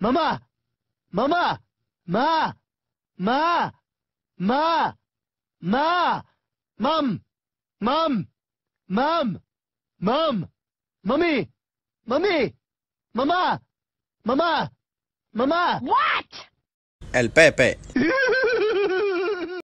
¡Mamá! ¡Mamá! ¡Ma! ¡Ma! ¡Ma! ¡Ma! ¡Mam! ¡Mam! ¡Mam! ¡Mam! ¡Mami! ¡Mami! ¡Mamá! ¡Mamá! ¡Mamá! ¿What? El Pepe.